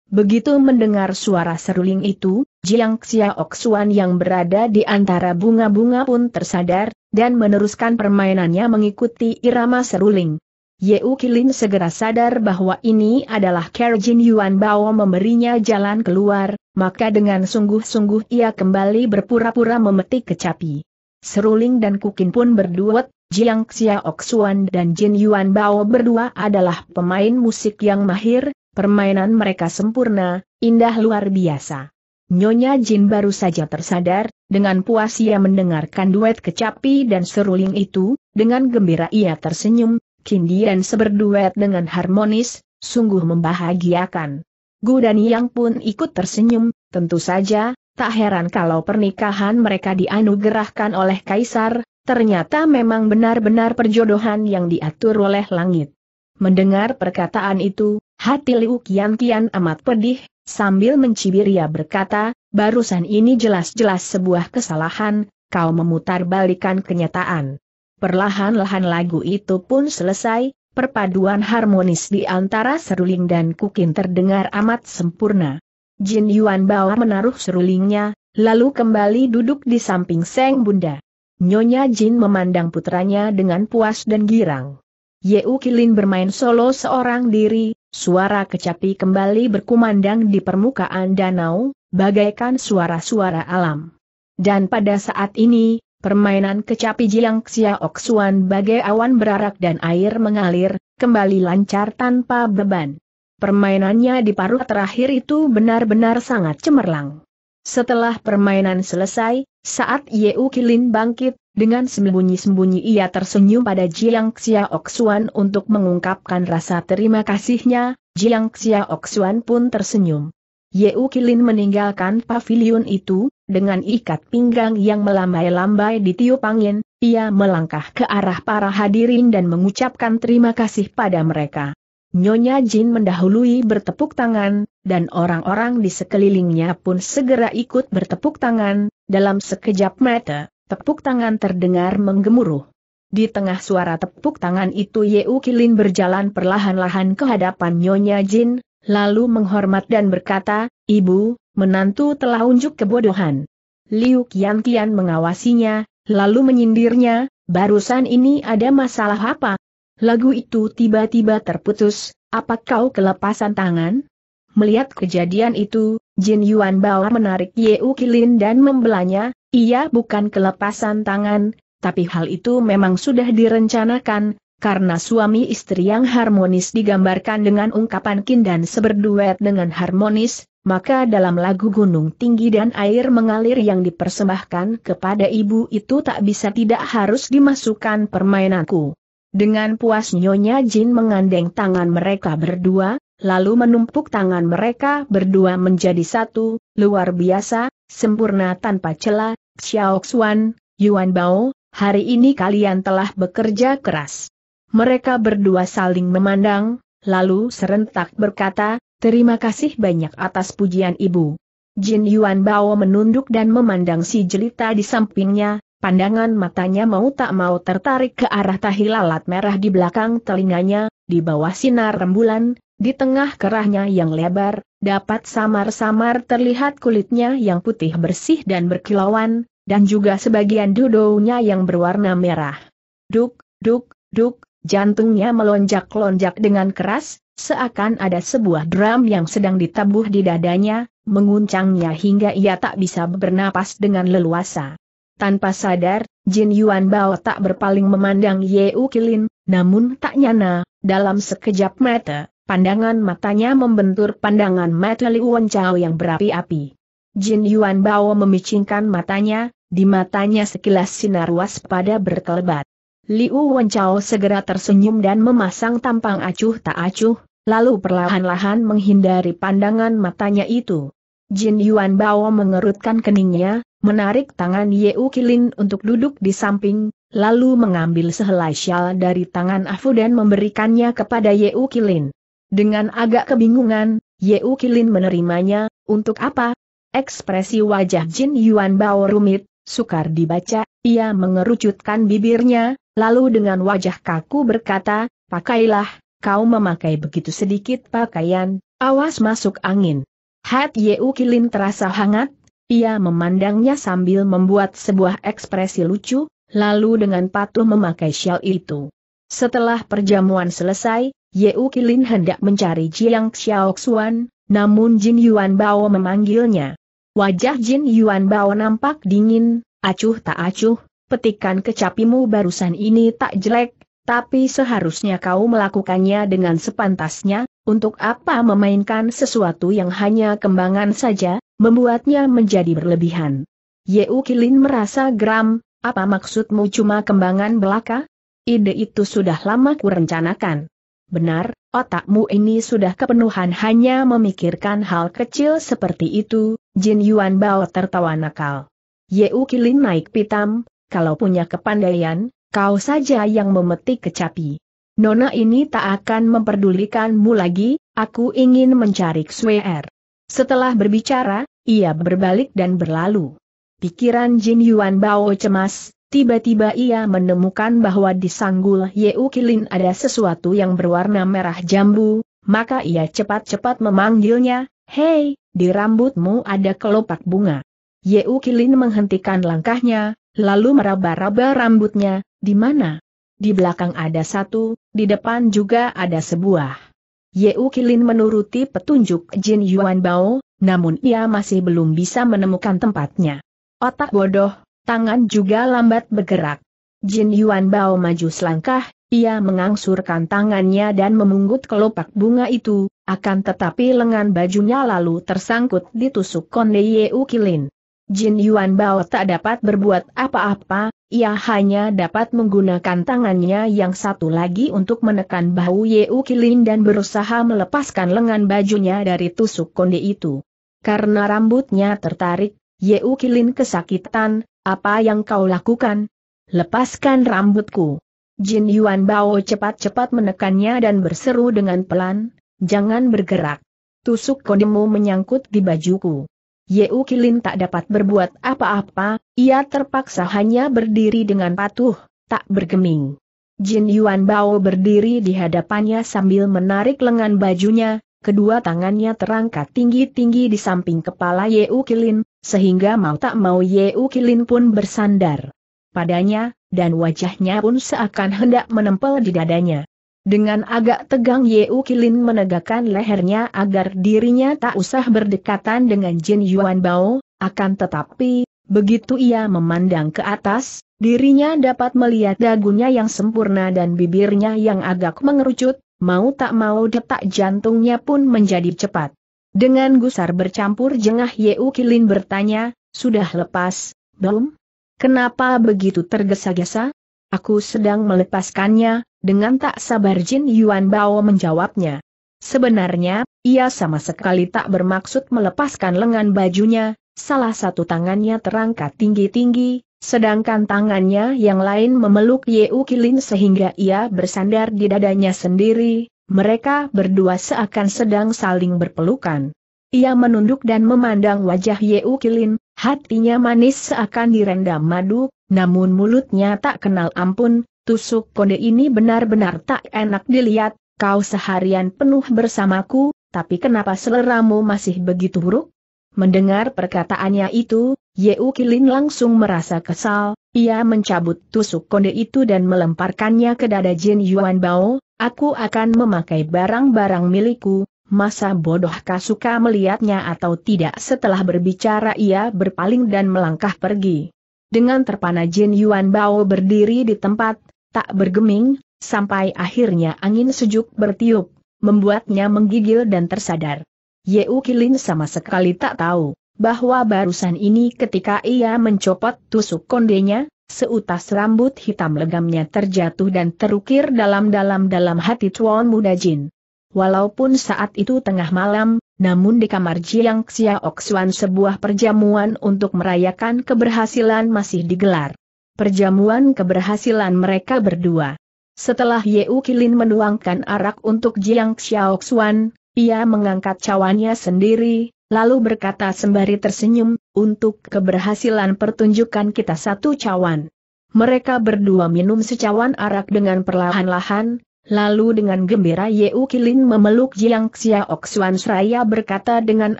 Begitu mendengar suara seruling itu, Jiang Xiaok yang berada di antara bunga-bunga pun tersadar, dan meneruskan permainannya mengikuti irama seruling. Yeu Kilin segera sadar bahwa ini adalah Jin Yuan Bao memberinya jalan keluar, maka dengan sungguh-sungguh ia kembali berpura-pura memetik kecapi. Seruling dan Kukin pun berduet, Jiang Xiaok Xuan dan Jin Yuan Bao berdua adalah pemain musik yang mahir, permainan mereka sempurna, indah luar biasa. Nyonya Jin baru saja tersadar, dengan puas ia mendengarkan duet kecapi dan seruling itu, dengan gembira ia tersenyum, Cindian seberduet dengan harmonis, sungguh membahagiakan. Gu Yang pun ikut tersenyum, tentu saja, tak heran kalau pernikahan mereka dianugerahkan oleh Kaisar, ternyata memang benar-benar perjodohan yang diatur oleh langit. Mendengar perkataan itu, hati Liu Kian Kian amat pedih, sambil mencibir ia berkata, barusan ini jelas-jelas sebuah kesalahan, kau memutar kenyataan. Perlahan-lahan lagu itu pun selesai, perpaduan harmonis di antara seruling dan kukin terdengar amat sempurna. Jin Yuan Bao menaruh serulingnya, lalu kembali duduk di samping Seng Bunda. Nyonya Jin memandang putranya dengan puas dan girang. Yeu Kilin bermain solo seorang diri, suara kecapi kembali berkumandang di permukaan danau, bagaikan suara-suara alam. Dan pada saat ini, Permainan kecapi jilang Xiaok bagai awan berarak dan air mengalir, kembali lancar tanpa beban. Permainannya di paruh terakhir itu benar-benar sangat cemerlang. Setelah permainan selesai, saat Yeu Kilin bangkit, dengan sembunyi-sembunyi ia tersenyum pada Jiang Xiaok untuk mengungkapkan rasa terima kasihnya, Jiang Xiaok pun tersenyum. Yeu Kilin meninggalkan pavilion itu, dengan ikat pinggang yang melambai-lambai ditiup angin, ia melangkah ke arah para hadirin dan mengucapkan terima kasih pada mereka. Nyonya Jin mendahului bertepuk tangan, dan orang-orang di sekelilingnya pun segera ikut bertepuk tangan, dalam sekejap mata, tepuk tangan terdengar menggemuruh. Di tengah suara tepuk tangan itu Yeu Kilin berjalan perlahan-lahan ke hadapan Nyonya Jin, lalu menghormat dan berkata, Ibu, menantu telah unjuk kebodohan. Liu Kian Kian mengawasinya, lalu menyindirnya, barusan ini ada masalah apa? Lagu itu tiba-tiba terputus, apa kau kelepasan tangan? Melihat kejadian itu, Jin Yuan Bao menarik U Kilin dan membelanya, ia bukan kelepasan tangan, tapi hal itu memang sudah direncanakan, karena suami istri yang harmonis digambarkan dengan ungkapan kindan seberduet dengan harmonis, maka dalam lagu Gunung Tinggi dan Air Mengalir yang dipersembahkan kepada ibu itu tak bisa tidak harus dimasukkan permainanku. Dengan puas Nyonya Jin mengandeng tangan mereka berdua, lalu menumpuk tangan mereka berdua menjadi satu, luar biasa, sempurna tanpa celah, Xiao Xuan, Yuan Bao, hari ini kalian telah bekerja keras. Mereka berdua saling memandang, lalu serentak berkata, terima kasih banyak atas pujian ibu. Jin Yuan Bao menunduk dan memandang si jelita di sampingnya, pandangan matanya mau tak mau tertarik ke arah tahi lalat merah di belakang telinganya, di bawah sinar rembulan, di tengah kerahnya yang lebar, dapat samar-samar terlihat kulitnya yang putih bersih dan berkilauan, dan juga sebagian dudonya yang berwarna merah. Duk, duk, duk, Jantungnya melonjak-lonjak dengan keras, seakan ada sebuah drum yang sedang ditabuh di dadanya, menguncangnya hingga ia tak bisa bernapas dengan leluasa. Tanpa sadar, Jin Yuan Bao tak berpaling memandang Yeu Kilin, namun tak nyana, dalam sekejap mata, pandangan matanya membentur pandangan mata Wen Chao yang berapi-api. Jin Yuan Bao memicingkan matanya, di matanya sekilas sinar waspada berkelebat. Liu Wenchao segera tersenyum dan memasang tampang acuh tak acuh, lalu perlahan-lahan menghindari pandangan matanya itu. Jin Yuan Bao mengerutkan keningnya, menarik tangan Yeu Kilin untuk duduk di samping, lalu mengambil sehelai syal dari tangan Afu dan memberikannya kepada Yeu Kilin. Dengan agak kebingungan, Yeu Kilin menerimanya, untuk apa? Ekspresi wajah Jin Yuan Bao rumit, sukar dibaca, ia mengerucutkan bibirnya, lalu dengan wajah kaku berkata, pakailah, kau memakai begitu sedikit pakaian, awas masuk angin. Hat Yeu Kilin terasa hangat, ia memandangnya sambil membuat sebuah ekspresi lucu, lalu dengan patuh memakai shell itu. Setelah perjamuan selesai, Yeu Kilin hendak mencari Jiang Xiaoxuan, namun Jin Yuan Bao memanggilnya. Wajah Jin Yuan Bao nampak dingin, acuh tak acuh, petikan kecapimu barusan ini tak jelek, tapi seharusnya kau melakukannya dengan sepantasnya, untuk apa memainkan sesuatu yang hanya kembangan saja, membuatnya menjadi berlebihan. Yeu Kilin merasa geram, apa maksudmu cuma kembangan belaka? Ide itu sudah lama kurencanakan. Benar, otakmu ini sudah kepenuhan hanya memikirkan hal kecil seperti itu, Jin Yuan Bao tertawa nakal. Yeu Kilin naik pitam, kalau punya kepandaian, kau saja yang memetik kecapi. Nona ini tak akan memperdulikanmu lagi, aku ingin mencari Xuer. Er. Setelah berbicara, ia berbalik dan berlalu. Pikiran Jin Yuan Bao cemas, tiba-tiba ia menemukan bahwa di sanggul Yeu Kilin ada sesuatu yang berwarna merah jambu, maka ia cepat-cepat memanggilnya, Hei, di rambutmu ada kelopak bunga. Yeu Kilin menghentikan langkahnya, lalu meraba-raba rambutnya, di mana? Di belakang ada satu, di depan juga ada sebuah. Yeu Kilin menuruti petunjuk Jin Yuan Bao, namun ia masih belum bisa menemukan tempatnya. Otak bodoh, tangan juga lambat bergerak. Jin Yuan Bao maju selangkah, ia mengangsurkan tangannya dan memungut kelopak bunga itu, akan tetapi lengan bajunya lalu tersangkut ditusuk konde Yeu Kilin. Jin Yuan Bao tak dapat berbuat apa-apa, ia hanya dapat menggunakan tangannya yang satu lagi untuk menekan bahu U Kilin dan berusaha melepaskan lengan bajunya dari tusuk konde itu. Karena rambutnya tertarik, U Kilin kesakitan, apa yang kau lakukan? Lepaskan rambutku. Jin Yuan Bao cepat-cepat menekannya dan berseru dengan pelan, jangan bergerak. Tusuk kodemu menyangkut di bajuku. Yeu Kilin tak dapat berbuat apa-apa, ia terpaksa hanya berdiri dengan patuh, tak bergeming. Jin Yuan Bao berdiri di hadapannya sambil menarik lengan bajunya, kedua tangannya terangkat tinggi-tinggi di samping kepala Yeu Kilin, sehingga mau tak mau Yeu Kilin pun bersandar padanya, dan wajahnya pun seakan hendak menempel di dadanya. Dengan agak tegang Yeu Kilin menegakkan lehernya agar dirinya tak usah berdekatan dengan Jin Yuan Bao, akan tetapi, begitu ia memandang ke atas, dirinya dapat melihat dagunya yang sempurna dan bibirnya yang agak mengerucut, mau tak mau detak jantungnya pun menjadi cepat. Dengan gusar bercampur jengah Yeu Kilin bertanya, sudah lepas, belum? Kenapa begitu tergesa-gesa? Aku sedang melepaskannya, dengan tak sabar Jin Yuan Bao menjawabnya. Sebenarnya, ia sama sekali tak bermaksud melepaskan lengan bajunya, salah satu tangannya terangkat tinggi-tinggi, sedangkan tangannya yang lain memeluk Yeu Kilin sehingga ia bersandar di dadanya sendiri, mereka berdua seakan sedang saling berpelukan. Ia menunduk dan memandang wajah Yeu Kilin, Hatinya manis seakan direndam madu, namun mulutnya tak kenal ampun, tusuk konde ini benar-benar tak enak dilihat, kau seharian penuh bersamaku, tapi kenapa seleramu masih begitu buruk? Mendengar perkataannya itu, Yeu Kilin langsung merasa kesal, ia mencabut tusuk konde itu dan melemparkannya ke dada Jin Yuan Bao, aku akan memakai barang-barang milikku, Masa bodoh suka melihatnya atau tidak setelah berbicara ia berpaling dan melangkah pergi. Dengan terpana Jin Yuan Bao berdiri di tempat, tak bergeming, sampai akhirnya angin sejuk bertiup, membuatnya menggigil dan tersadar. Yeu Kilin sama sekali tak tahu, bahwa barusan ini ketika ia mencopot tusuk kondenya, seutas rambut hitam legamnya terjatuh dan terukir dalam-dalam dalam hati Tuan Muda Jin. Walaupun saat itu tengah malam, namun di kamar Jiang Xiaoxuan sebuah perjamuan untuk merayakan keberhasilan masih digelar. Perjamuan keberhasilan mereka berdua. Setelah Ye Kilin menuangkan arak untuk Jiang Xiaoxuan, ia mengangkat cawannya sendiri, lalu berkata sembari tersenyum, untuk keberhasilan pertunjukan kita satu cawan. Mereka berdua minum secawan arak dengan perlahan-lahan, Lalu dengan gembira Yeu Kilin memeluk Jiang Xiaok Xuan Seraya berkata dengan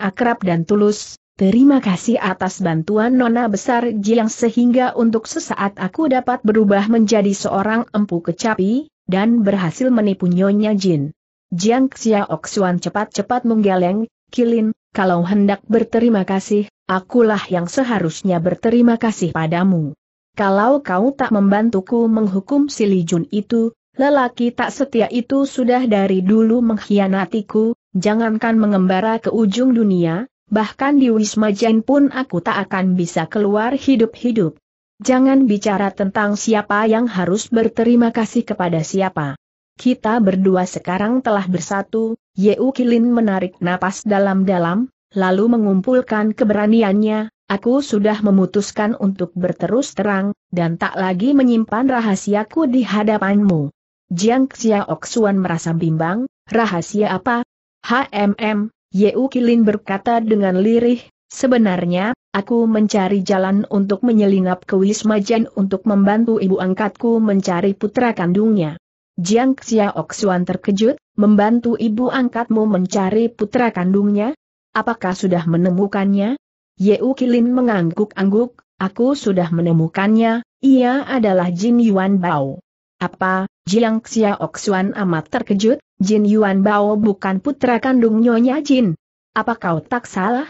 akrab dan tulus, Terima kasih atas bantuan Nona Besar Jiang sehingga untuk sesaat aku dapat berubah menjadi seorang empu kecapi, dan berhasil menipu Nyonya Jin. Jiang Xiaok Xuan cepat-cepat menggeleng, Kilin, kalau hendak berterima kasih, akulah yang seharusnya berterima kasih padamu. Kalau kau tak membantuku menghukum si Li Jun itu, Lelaki tak setia itu sudah dari dulu mengkhianatiku, jangankan mengembara ke ujung dunia, bahkan di Wisma Jain pun aku tak akan bisa keluar hidup-hidup. Jangan bicara tentang siapa yang harus berterima kasih kepada siapa. Kita berdua sekarang telah bersatu, Yeu Kilin menarik napas dalam-dalam, lalu mengumpulkan keberaniannya, aku sudah memutuskan untuk berterus terang, dan tak lagi menyimpan rahasiaku di hadapanmu. Jiang Xiaoxuan merasa bimbang, rahasia apa? HMM, Yeu Kilin berkata dengan lirih, sebenarnya, aku mencari jalan untuk menyelinap ke Wisma Jen untuk membantu ibu angkatku mencari putra kandungnya. Jiang Xiaoxuan terkejut, membantu ibu angkatmu mencari putra kandungnya? Apakah sudah menemukannya? Yeu Kilin mengangguk-angguk, aku sudah menemukannya, ia adalah Jin Yuan Bao. Apa, Jiang Xiaoxuan amat terkejut, Jin Yuan Bao bukan putra kandung Nyonya Jin. Apa kau tak salah?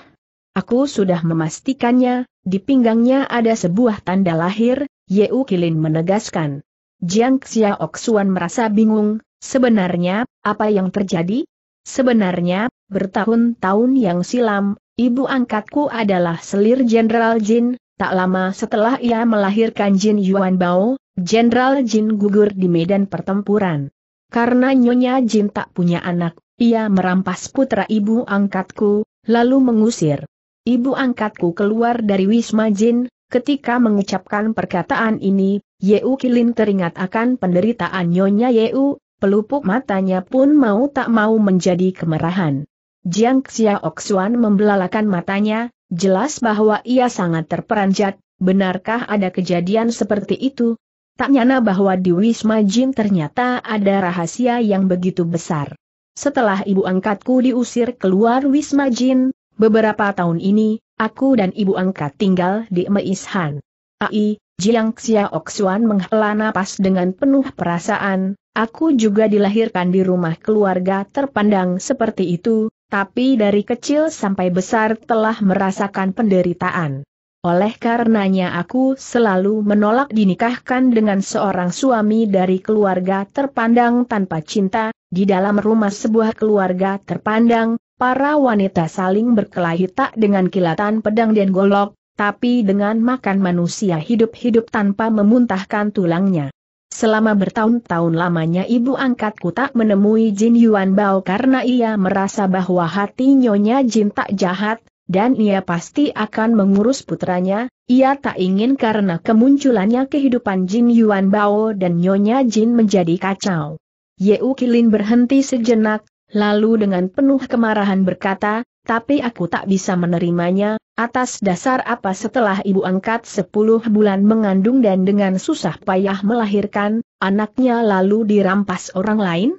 Aku sudah memastikannya, di pinggangnya ada sebuah tanda lahir, Yeu Kilin menegaskan. Jiang Xiaoxuan merasa bingung, sebenarnya, apa yang terjadi? Sebenarnya, bertahun-tahun yang silam, ibu angkatku adalah selir Jenderal Jin, Tak lama setelah ia melahirkan Jin Yuan Bao, Jenderal Jin gugur di medan pertempuran. Karena Nyonya Jin tak punya anak, ia merampas putra ibu angkatku, lalu mengusir. Ibu angkatku keluar dari Wisma Jin, ketika mengucapkan perkataan ini, Yeu Kilin teringat akan penderitaan Nyonya Yeu, pelupuk matanya pun mau tak mau menjadi kemerahan. Jiang Xiaoxuan membelalakan matanya, Jelas bahwa ia sangat terperanjat, benarkah ada kejadian seperti itu? Tak nyana bahwa di Wisma Jin ternyata ada rahasia yang begitu besar. Setelah ibu angkatku diusir keluar Wisma Jin, beberapa tahun ini, aku dan ibu angkat tinggal di Meishan. Ai, Jiang Xiaoxuan menghela napas dengan penuh perasaan, aku juga dilahirkan di rumah keluarga terpandang seperti itu, tapi dari kecil sampai besar telah merasakan penderitaan. Oleh karenanya aku selalu menolak dinikahkan dengan seorang suami dari keluarga terpandang tanpa cinta, di dalam rumah sebuah keluarga terpandang, para wanita saling berkelahi tak dengan kilatan pedang dan golok, tapi dengan makan manusia hidup-hidup tanpa memuntahkan tulangnya. Selama bertahun-tahun lamanya ibu angkatku tak menemui Jin Yuan Bao karena ia merasa bahwa hati Nyonya Jin tak jahat, dan ia pasti akan mengurus putranya, ia tak ingin karena kemunculannya kehidupan Jin Yuan Bao dan Nyonya Jin menjadi kacau. Ye Kilin berhenti sejenak, lalu dengan penuh kemarahan berkata, tapi aku tak bisa menerimanya, atas dasar apa setelah ibu angkat 10 bulan mengandung dan dengan susah payah melahirkan, anaknya lalu dirampas orang lain?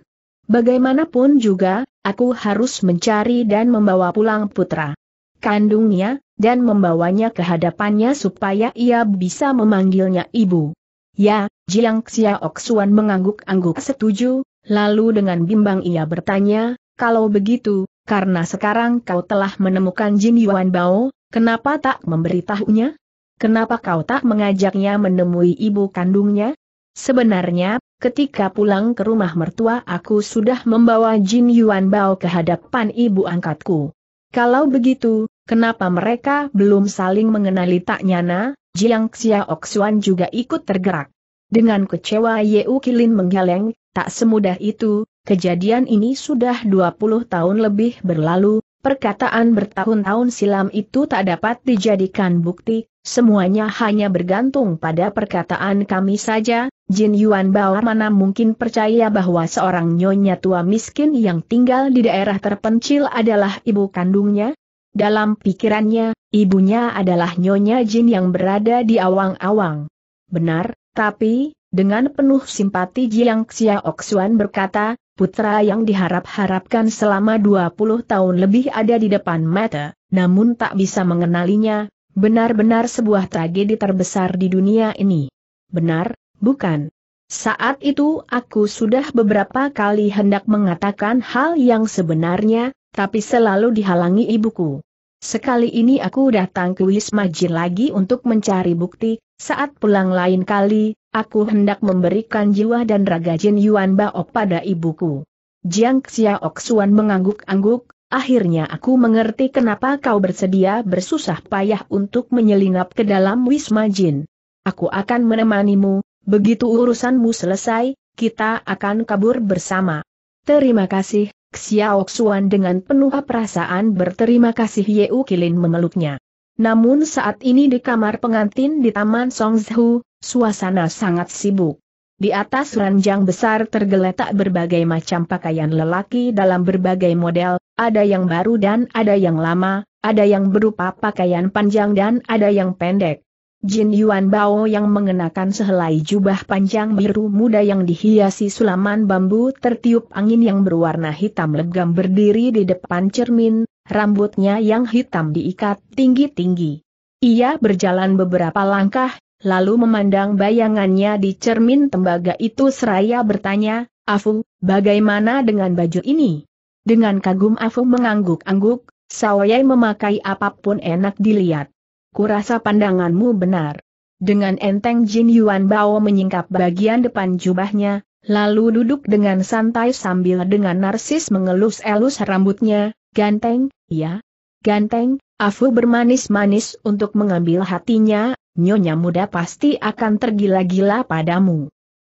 Bagaimanapun juga, aku harus mencari dan membawa pulang putra kandungnya, dan membawanya ke hadapannya supaya ia bisa memanggilnya ibu. Ya, Jiang Xiaoxuan mengangguk-angguk setuju, lalu dengan bimbang ia bertanya, kalau begitu, karena sekarang kau telah menemukan Jin Yuan Bao, kenapa tak memberitahunya? Kenapa kau tak mengajaknya menemui ibu kandungnya? Sebenarnya, ketika pulang ke rumah mertua aku sudah membawa Jin Yuan Bao ke hadapan ibu angkatku. Kalau begitu, kenapa mereka belum saling mengenali tak nyana, Jiang Xiaok Xuan juga ikut tergerak. Dengan kecewa Yeu Kilin menggeleng, tak semudah itu, Kejadian ini sudah 20 tahun lebih berlalu, perkataan bertahun-tahun silam itu tak dapat dijadikan bukti, semuanya hanya bergantung pada perkataan kami saja, Jin Yuan Bao mana mungkin percaya bahwa seorang nyonya tua miskin yang tinggal di daerah terpencil adalah ibu kandungnya? Dalam pikirannya, ibunya adalah nyonya Jin yang berada di awang-awang. Benar, tapi, dengan penuh simpati Jiang Xiaoxuan berkata, putra yang diharap-harapkan selama 20 tahun lebih ada di depan mata, namun tak bisa mengenalinya, benar-benar sebuah tragedi terbesar di dunia ini. Benar, bukan? Saat itu aku sudah beberapa kali hendak mengatakan hal yang sebenarnya, tapi selalu dihalangi ibuku. Sekali ini aku datang ke Wisma Jin lagi untuk mencari bukti, saat pulang lain kali, aku hendak memberikan jiwa dan raga Jin Yuan Baok pada ibuku. Jiang Xiaok Xuan mengangguk-angguk, akhirnya aku mengerti kenapa kau bersedia bersusah payah untuk menyelinap ke dalam Wisma Jin. Aku akan menemanimu, begitu urusanmu selesai, kita akan kabur bersama. Terima kasih, Xiaok Xuan dengan penuh perasaan berterima kasih Yeu Kilin memeluknya. Namun saat ini di kamar pengantin di Taman Songzhu, Suasana sangat sibuk. Di atas ranjang besar tergeletak berbagai macam pakaian lelaki dalam berbagai model, ada yang baru dan ada yang lama, ada yang berupa pakaian panjang dan ada yang pendek. Jin Yuan Bao yang mengenakan sehelai jubah panjang biru muda yang dihiasi sulaman bambu tertiup angin yang berwarna hitam legam berdiri di depan cermin, rambutnya yang hitam diikat tinggi-tinggi. Ia berjalan beberapa langkah, lalu memandang bayangannya di cermin tembaga itu seraya bertanya, Afu, bagaimana dengan baju ini? Dengan kagum Afu mengangguk-angguk, Sawayai memakai apapun enak dilihat. Kurasa pandanganmu benar. Dengan enteng Jin Yuan Bao menyingkap bagian depan jubahnya, lalu duduk dengan santai sambil dengan narsis mengelus-elus rambutnya, ganteng, ya. Ganteng, Afu bermanis-manis untuk mengambil hatinya, nyonya muda pasti akan tergila-gila padamu.